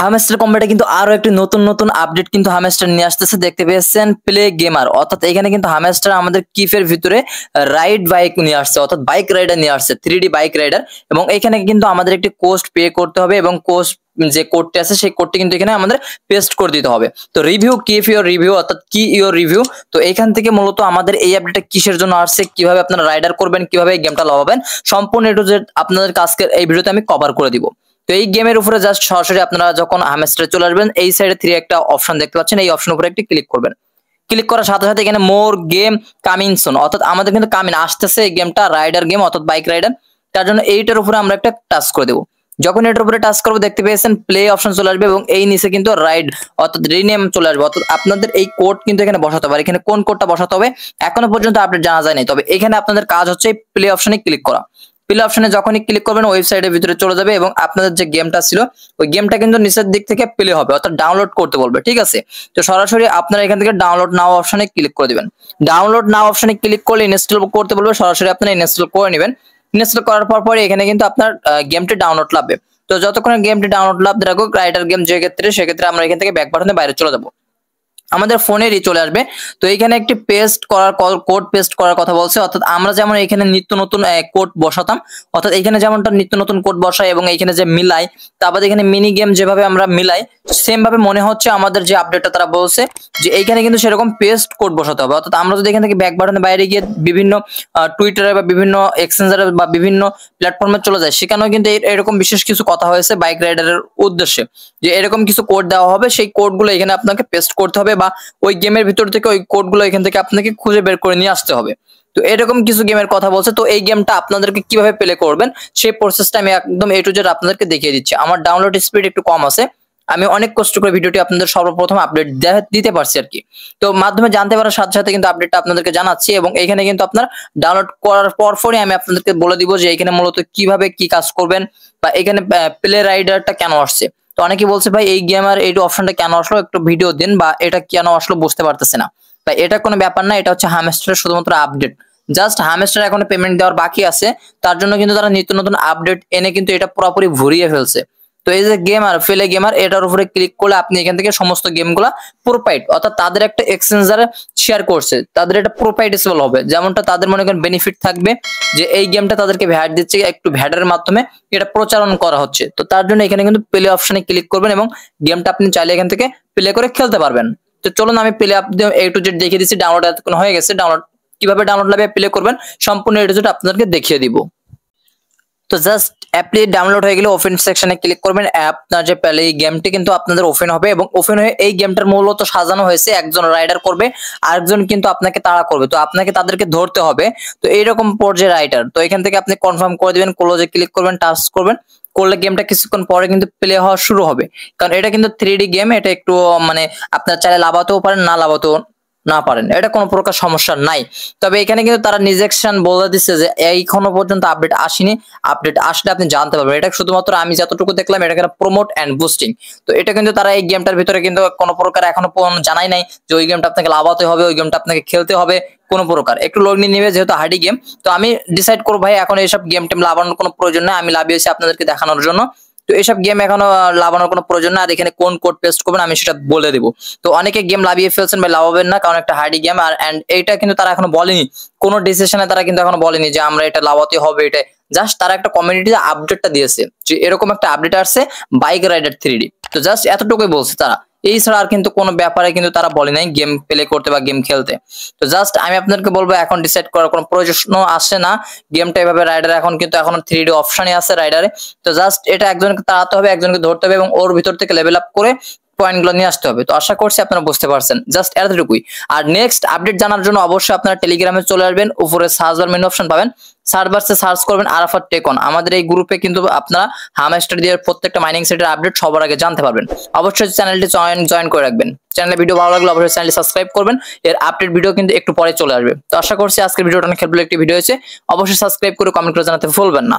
Hamster computer কিন্তু আরো একটি নতুন নতুন আপডেট কিন্তু হামেস্টার নিয়ে আসতেছে দেখতে পেয়েছেন প্লে গেমার অর্থাৎ এখানে কিন্তু হামেস্টার আমাদের কিফের ভিতরে রাইড বাইক নিয়ে আসছে অর্থাৎ বাইক রাইডার নিয়ে আসছে থ্রি বাইক রাইডার এবং এখানে কিন্তু আমাদের একটি কোস্ট পে করতে হবে এবং কোস্ট যে কোডটি আছে সেই কোডটি কিন্তু এখানে আমাদের পেস্ট করে দিতে হবে তো রিভিউ কিফ ইউর রিভিউ অর্থাৎ কি ইউর রিভিউ তো এখান থেকে মূলত আমাদের এই আপডেটটা কিসের জন্য আসছে কিভাবে আপনারা রাইডার করবেন কিভাবে এই গেমটা লাভাবেন সম্পূর্ণ এটু যে আপনাদের কাজকে এই ভিডিওতে আমি কভার করে দিব তো এই গেমের উপরে জাস্ট সরাসরি আপনারা যখন হামেস্টারে চলে আসবেন এই সাইডে থ্রি একটা অপশন দেখতে পাচ্ছেন এই অপশন উপরে একটি ক্লিক করবেন ক্লিক করার সাথে সাথে এখানে মোর গেম কামিং সুন অর্থাৎ আমাদের কিন্তু কামিন আসতেছে এই গেমটা রাইডার গেম অর্থাৎ বাইক রাইডার তার জন্য এইটার উপরে আমরা একটা টাচ করে দেবো যখন এটার উপরে টাচ করবো দেখতে পেয়েছেন প্লে অপশন চলে আসবে এবং এই নিচে কিন্তু রাইড অর্থাৎ রিনেম চলে আসবে অর্থাৎ আপনাদের এই কোড কিন্তু এখানে বসাতে হবে এখানে কোন কোডটা বসাতে হবে এখনো পর্যন্ত আপডেট জানা যায়নি তবে এখানে আপনাদের কাজ হচ্ছে প্লে অপশনে ক্লিক করা প্লে অপশনে যখনই ক্লিক করবেন ওয়েবসাইটের ভিতরে চলে যাবে এবং আপনাদের যে গেমটা ছিল ওই গেমটা কিন্তু নিচের দিক থেকে প্লে হবে অর্থাৎ ডাউনলোড করতে বলবে ঠিক আছে তো সরাসরি আপনারা এখান থেকে ডাউনলোড নাও অপশনে ক্লিক করে দেবেন ডাউনলোড নাও অপশনে ক্লিক করলে ইনস্টল করতে বলবে সরাসরি আপনারা ইনস্টল করে নেবেন ইনস্টল করার পর পরে এখানে কিন্তু আপনার গেমটি ডাউনলোড লাগবে তো যতক্ষণ গেমটি ডাউনলোড লাভ রাখুক রাইডার গেম যে ক্ষেত্রে সেক্ষেত্রে আমরা এখান থেকে ব্যাক বাটনে বাইরে চলে যাবো আমাদের ফোনেরই চলে আসবে তো এখানে একটি পেস্ট করার কোড পেস্ট করার কথা বলছে অর্থাৎ আমরা যেমন এখানে নিত্য নতুন কোড বসাতাম অর্থাৎ এখানে যেমনটা নিত্য নতুন কোড বসাই এবং এখানে যে মিলাই তারপর এখানে মিনি গেম যেভাবে আমরা মিলাই সেম ভাবে মনে হচ্ছে আমাদের যে আপডেটটা তারা বলছে যে এইখানে কিন্তু সেরকম পেস্ট কোড বসাতে হবে অর্থাৎ আমরা যদি এখান থেকে ব্যাক বাটনে বাইরে গিয়ে বিভিন্ন টুইটারে বা বিভিন্ন এক্সচেঞ্জারে বা বিভিন্ন প্ল্যাটফর্মে চলে যায় সেখানেও কিন্তু এরকম বিশেষ কিছু কথা হয়েছে বাইক রাইডারের উদ্দেশ্যে যে এরকম কিছু কোড দেওয়া হবে সেই কোডগুলো এখানে আপনাকে পেস্ট করতে হবে বা ওই গেমের ভিতর থেকে ওই কোডগুলো এখান থেকে আপনাকে খুঁজে বের করে নিয়ে আসতে হবে তো এরকম কিছু গেমের কথা বলছে তো এই গেমটা আপনাদেরকে কিভাবে প্লে করবেন সেই প্রসেসটা আমি একদম এ টু জেড আপনাদেরকে দেখিয়ে দিচ্ছি আমার ডাউনলোড স্পিড একটু কম আছে আমি অনেক কষ্ট করে ভিডিওটি আপনাদের সর্বপ্রথম আপডেট দিতে পারছি আর কি তো মাধ্যমে জানতে পারার সাথে সাথে কিন্তু আপডেটটা আপনাদেরকে জানাচ্ছি এবং এখানে কিন্তু আপনার ডাউনলোড করার পর পরই আমি আপনাদেরকে বলে দিব যে এখানে মূলত কিভাবে কি কাজ করবেন বা এখানে প্লে রাইডারটা কেন আসছে তো অনেকে বলছে ভাই এই গেম আর এই অপশনটা কেন আসলো একটু ভিডিও দিন বা এটা কেন আসলো বুঝতে পারতেছে না তাই এটা কোনো ব্যাপার না এটা হচ্ছে হামেস্টারের শুধুমাত্র আপডেট জাস্ট হামেস্টার এখন পেমেন্ট দেওয়ার বাকি আছে তার জন্য কিন্তু তারা নিত্য নতুন আপডেট এনে কিন্তু এটা পুরোপুরি ভরিয়ে ফেলছে তো এই যে গেম আর ফেলে গেমার এটার উপরে ক্লিক করলে আপনি এখান থেকে সমস্ত গেমগুলো প্রোপাইড অর্থাৎ তাদের একটা এক্সচেঞ্জার শেয়ার করছে তাদের এটা এসেল হবে যেমনটা তাদের মনে করেন বেনিফিট থাকবে যে এই গেমটা তাদেরকে ভ্যাট দিচ্ছে একটু ভ্যাটের মাধ্যমে এটা প্রচারণ করা হচ্ছে তো তার জন্য এখানে কিন্তু প্লে অপশনে ক্লিক করবেন এবং গেমটা আপনি চাইলে এখান থেকে প্লে করে খেলতে পারবেন তো চলুন আমি play app A to Z দেখিয়ে দিচ্ছি ডাউনলোড এতক্ষণ হয়ে গেছে ডাউনলোড কিভাবে ডাউনলোড লাগবে প্লে করবেন সম্পূর্ণ এ টু জেড আপনাদেরকে দেখিয়ে দিব তো জাস্ট অ্যাপটি ডাউনলোড হয়ে গেলে ওপেন সেকশনে ক্লিক করবেন অ্যাপ আপনার যে পেলে এই গেমটি কিন্তু আপনাদের ওপেন হবে এবং ওপেন হয়ে এই গেমটার মূলত সাজানো হয়েছে একজন রাইডার করবে আরেকজন কিন্তু আপনাকে তাড়া করবে তো আপনাকে তাদেরকে ধরতে হবে তো এইরকম পর্যায়ে রাইডার তো এখান থেকে আপনি কনফার্ম করে দেবেন ক্লোজে ক্লিক করবেন টাচ করবেন করলে গেমটা কিছুক্ষণ পরে কিন্তু প্লে হওয়া শুরু হবে কারণ এটা কিন্তু থ্রি গেম এটা একটু মানে আপনার চাইলে লাভাতেও পারেন না লাভাতেও না পারেন এটা কোনো প্রকার সমস্যা নাই তবে এখানে কিন্তু তারা নিজেকশন বলে দিচ্ছে যে এইখনো পর্যন্ত আপডেট আসেনি আপডেট আসলে আপনি জানতে পারবেন এটা শুধুমাত্র আমি যতটুকু দেখলাম এটা কিন্তু প্রমোট অ্যান্ড বুস্টিং তো এটা কিন্তু তারা এই গেমটার ভিতরে কিন্তু কোনো প্রকার এখনো জানাই নাই যে ওই গেমটা আপনাকে লাভাতে হবে ওই গেমটা আপনাকে খেলতে হবে কোনো প্রকার একটু লগ্নি নেবে যেহেতু হার্ডি গেম তো আমি ডিসাইড করবো ভাই এখন এইসব গেম টেম লাভানোর কোনো প্রয়োজন নেই আমি লাভিয়েছি আপনাদেরকে দেখানোর জন্য তো এসব গেম এখনো লাভানোর কোনো প্রয়োজন না আর এখানে কোন কোড পেস্ট করবেন আমি সেটা বলে দেবো তো অনেকে গেম লাভিয়ে ফেলছেন বা লাভাবেন না কারণ একটা হার্ডি গেম আর অ্যান্ড এটা কিন্তু তারা এখনো বলেনি কোনো ডিসিশনে তারা কিন্তু এখনো বলেনি যে আমরা এটা লাভাতে হবে এটা জাস্ট তারা একটা কমিউনিটিতে আপডেটটা দিয়েছে যে এরকম একটা আপডেট আসছে বাইক রাইডার থ্রি তো জাস্ট এতটুকুই বলছে তারা এই ছাড়া আর কিন্তু কোনো ব্যাপারে কিন্তু তারা বলে নাই গেম প্লে করতে বা গেম খেলতে তো জাস্ট আমি আপনাদেরকে বলবো এখন ডিসাইড করার কোনো প্রয়োজন আসে না গেমটা এভাবে রাইডার এখন কিন্তু এখন থ্রি ডি অপশানে আছে রাইডারে তো জাস্ট এটা একজনকে তাড়াতে হবে একজনকে ধরতে হবে এবং ওর ভিতর থেকে লেভেল আপ করে পয়েন্টগুলো নিয়ে আসতে হবে তো আশা করছি আপনারা বুঝতে পারছেন জাস্ট এতটুকুই আর নেক্সট আপডেট জানার জন্য অবশ্যই আপনারা টেলিগ্রামে চলে আসবেন উপরে সার্চ বার মেনু অপশন পাবেন সার্চ সার্চ করবেন আরাফার টেকন আমাদের এই গ্রুপে কিন্তু আপনারা হামাস্টার দিয়ে প্রত্যেকটা মাইনিং সেটের আপডেট সবার আগে জানতে পারবেন অবশ্যই চ্যানেলটি জয়েন জয়েন করে রাখবেন চ্যানেলে ভিডিও ভালো লাগলে অবশ্যই চ্যানেলটি সাবস্ক্রাইব করবেন এর আপডেট ভিডিও কিন্তু একটু পরে চলে আসবে তো আশা করছি আজকের ভিডিওটা অনেক হেল্পফুল একটি ভিডিও হয়েছে অবশ্যই সাবস্ক্রাইব করে কমেন্ট করে জানাতে ভুলবেন না